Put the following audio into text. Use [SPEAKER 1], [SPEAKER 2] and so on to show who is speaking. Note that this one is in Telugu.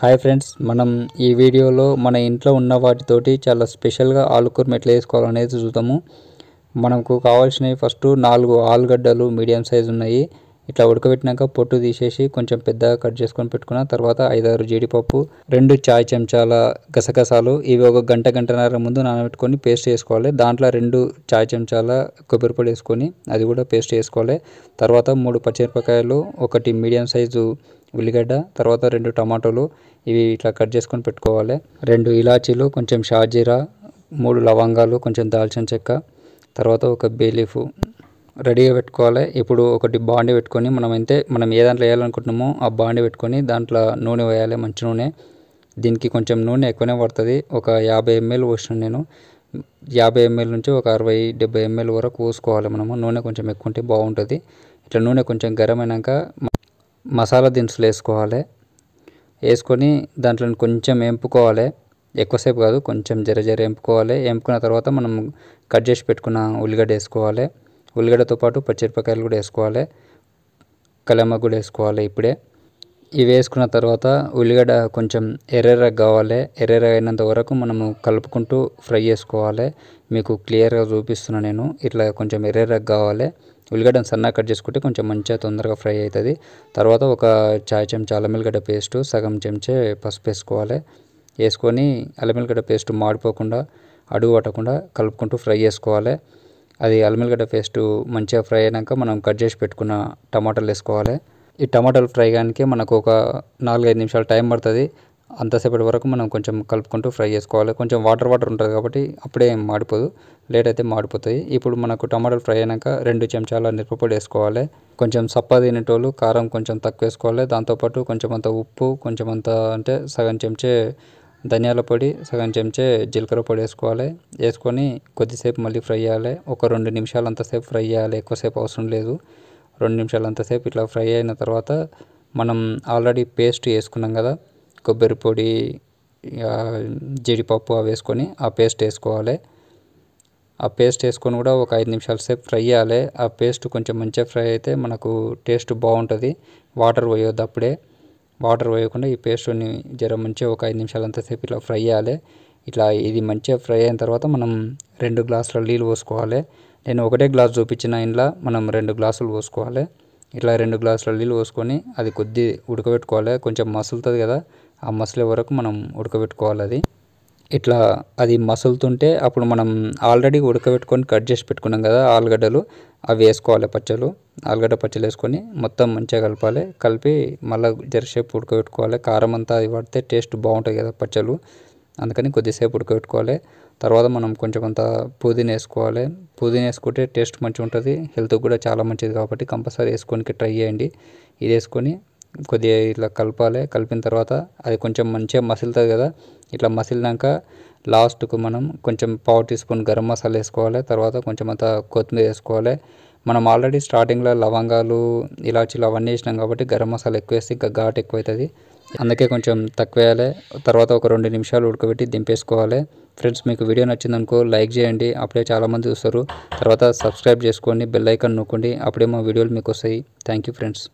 [SPEAKER 1] హాయ్ ఫ్రెండ్స్ మనం ఈ వీడియోలో మన ఇంట్లో ఉన్న వాటితోటి చాలా స్పెషల్గా ఆలుకూరమ ఎట్లా వేసుకోవాలనేది చూద్దాము మనకు కావాల్సినవి ఫస్ట్ నాలుగు ఆలుగడ్డలు మీడియం సైజు ఉన్నాయి ఇట్లా ఉడకబెట్టినాక పొట్టు తీసేసి కొంచెం పెద్దగా కట్ చేసుకొని పెట్టుకున్న తర్వాత ఐదారు జీడిపప్పు రెండు చాయ్ చెంచాల గసగసాలు ఇవి ఒక గంట గంటన్నర ముందు నానబెట్టుకొని పేస్ట్ చేసుకోవాలి దాంట్లో రెండు చాయ్ చెంచాల కొబ్బరి పొడి వేసుకొని అది కూడా పేస్ట్ చేసుకోవాలి తర్వాత మూడు పచ్చిమిరపకాయలు ఒకటి మీడియం సైజు ఉల్లిగడ్డ తర్వాత రెండు టమాటోలు ఇవి ఇట్లా కట్ చేసుకొని పెట్టుకోవాలి రెండు ఇలాచీలు కొంచెం షాజీరా మూడు లవంగాలు కొంచెం దాల్చిన చెక్క తర్వాత ఒక బేలీఫ్ రెడీగా పెట్టుకోవాలి ఇప్పుడు ఒకటి బాండి పెట్టుకొని మనం అయితే మనం ఏ దాంట్లో వేయాలనుకుంటున్నామో ఆ బాండి పెట్టుకొని దాంట్లో నూనె వేయాలి మంచి నూనె దీనికి కొంచెం నూనె ఎక్కువనే పడుతుంది ఒక యాభై ఎంఎల్ పోసినాను నేను యాభై ఎంఎల్ నుంచి ఒక అరవై డెబ్బై ఎంఎల్ వరకు పోసుకోవాలి మనము నూనె కొంచెం ఎక్కువ ఉంటే బాగుంటుంది ఇట్లా నూనె కొంచెం గరం అయినాక మసాలా దినుసులు వేసుకోవాలి వేసుకొని దాంట్లో కొంచెం వేంపుకోవాలి ఎక్కువసేపు కాదు కొంచెం జర జర వేంపుకోవాలి వేంపుకున్న తర్వాత మనం కట్ చేసి పెట్టుకున్న ఉల్లిగడ్డ వేసుకోవాలి ఉల్లిగడ్డతో పాటు పచ్చిమిరపకాయలు కూడా వేసుకోవాలి కలమ కూడా వేసుకోవాలి ఇప్పుడే ఇవి వేసుకున్న తర్వాత ఉల్లిగడ్డ కొంచెం ఎర్రెర్రగా కావాలి ఎర్రెర్ర అయినంత వరకు మనము కలుపుకుంటూ ఫ్రై చేసుకోవాలి మీకు క్లియర్గా చూపిస్తున్నాను నేను ఇట్లా కొంచెం ఎర్రెర్రగా కావాలి ఉల్లిగడ్డ సన్నగా కట్ చేసుకుంటే కొంచెం మంచిగా తొందరగా ఫ్రై అవుతుంది తర్వాత ఒక చాయ్ చెంచా అల్లమిల్లిగడ్డ పేస్ట్ సగం చెంచే పసుపు వేసుకోవాలి వేసుకొని అల్లమిల్లిగడ్డ పేస్ట్ మాడిపోకుండా అడుగు పట్టకుండా కలుపుకుంటూ ఫ్రై చేసుకోవాలి అది అల్లమిల్లిగడ్డ పేస్ట్ మంచిగా ఫ్రై అయినాక మనం కట్ చేసి పెట్టుకున్న టమాటాలు వేసుకోవాలి ఈ టమాటాలు ఫ్రై కానీ మనకు ఒక నాలుగైదు నిమిషాలు టైం పడుతుంది అంతసేపటి వరకు మనం కొంచెం కలుపుకుంటూ ఫ్రై చేసుకోవాలి కొంచెం వాటర్ వాటర్ ఉంటుంది కాబట్టి అప్పుడే మాడిపోదు లేట్ అయితే మాడిపోతాయి ఇప్పుడు మనకు టమాటాలు ఫ్రై అయినాక రెండు చెంచాల పొడి వేసుకోవాలి కొంచెం సప్ప తినేటోళ్ళు కారం కొంచెం తక్కువ వేసుకోవాలి దాంతోపాటు కొంచెం అంత ఉప్పు కొంచెం అంత అంటే సగం చెంచే ధనియాల పొడి సగం చెంచే జీలకర్ర పొడి వేసుకోవాలి వేసుకొని కొద్దిసేపు మళ్ళీ ఫ్రై చేయాలి ఒక రెండు నిమిషాలు అంతసేపు ఫ్రై చేయాలి ఎక్కువసేపు అవసరం లేదు రెండు నిమిషాలు అంతసేపు ఇట్లా ఫ్రై అయిన తర్వాత మనం ఆల్రెడీ పేస్ట్ వేసుకున్నాం కదా కొబ్బరి పొడి జీడిపప్పు అవి వేసుకొని ఆ పేస్ట్ వేసుకోవాలి ఆ పేస్ట్ వేసుకొని కూడా ఒక ఐదు నిమిషాల సేపు ఫ్రై చేయాలి ఆ పేస్ట్ కొంచెం మంచిగా ఫ్రై అయితే మనకు టేస్ట్ బాగుంటుంది వాటర్ పోయొద్దు అప్పుడే వాటర్ పోయకుండా ఈ పేస్ట్ని జర మంచిగా ఒక ఐదు నిమిషాలు అంతసేపు ఇట్లా ఫ్రై చేయాలి ఇట్లా ఇది మంచిగా ఫ్రై అయిన తర్వాత మనం రెండు గ్లాసుల నీళ్ళు పోసుకోవాలి నేను ఒకటే గ్లాస్ చూపించిన ఇంట్లో మనం రెండు గ్లాసులు పోసుకోవాలి ఇట్లా రెండు గ్లాసుల నీళ్ళు పోసుకొని అది కొద్ది ఉడకబెట్టుకోవాలి కొంచెం మసులుతుంది కదా ఆ మసలే వరకు మనం ఉడకబెట్టుకోవాలి అది ఇట్లా అది మసులుతుంటే అప్పుడు మనం ఆల్రెడీ ఉడకబెట్టుకొని కట్ చేసి పెట్టుకున్నాం కదా ఆలుగడ్డలు అవి వేసుకోవాలి పచ్చలు ఆలుగడ్డ పచ్చలు వేసుకొని మొత్తం మంచిగా కలపాలి కలిపి మళ్ళీ జరసేపు ఉడకబెట్టుకోవాలి కారం అంతా అది పడితే టేస్ట్ బాగుంటుంది కదా పచ్చలు అందుకని కొద్దిసేపు ఉడకబెట్టుకోవాలి తర్వాత మనం కొంచెం కొంత పుదీనా వేసుకోవాలి పుదీనా వేసుకుంటే టేస్ట్ మంచిగా ఉంటుంది హెల్త్కి కూడా చాలా మంచిది కాబట్టి కంపల్సరీ వేసుకోనికి ట్రై చేయండి ఇది వేసుకొని కొద్దిగా ఇట్లా కలపాలి కలిపిన తర్వాత అది కొంచెం మంచిగా మసులుతుంది కదా ఇట్లా మసిలినాక లాస్ట్కు మనం కొంచెం పావు టీ స్పూన్ గరం మసాలా వేసుకోవాలి తర్వాత కొంచెం అంత కొత్తిమీర వేసుకోవాలి మనం ఆల్రెడీ స్టార్టింగ్లో లవంగాలు ఇలాచీలు అవన్నీ వేసినాం కాబట్టి గరం మసాలా ఎక్కువ వేస్తే ఇంకా ఘాట్ ఎక్కువ అవుతుంది అందుకే కొంచెం తక్కువ వేయాలి తర్వాత ఒక రెండు నిమిషాలు ఉడకబెట్టి దింపేసుకోవాలి ఫ్రెండ్స్ మీకు వీడియో నచ్చిందనుకో లైక్ చేయండి అప్పుడే చాలామంది చూస్తారు తర్వాత సబ్స్క్రైబ్ చేసుకోండి బెల్ ఐకాన్ నొక్కండి అప్పుడే మా వీడియోలు మీకు వస్తాయి థ్యాంక్ ఫ్రెండ్స్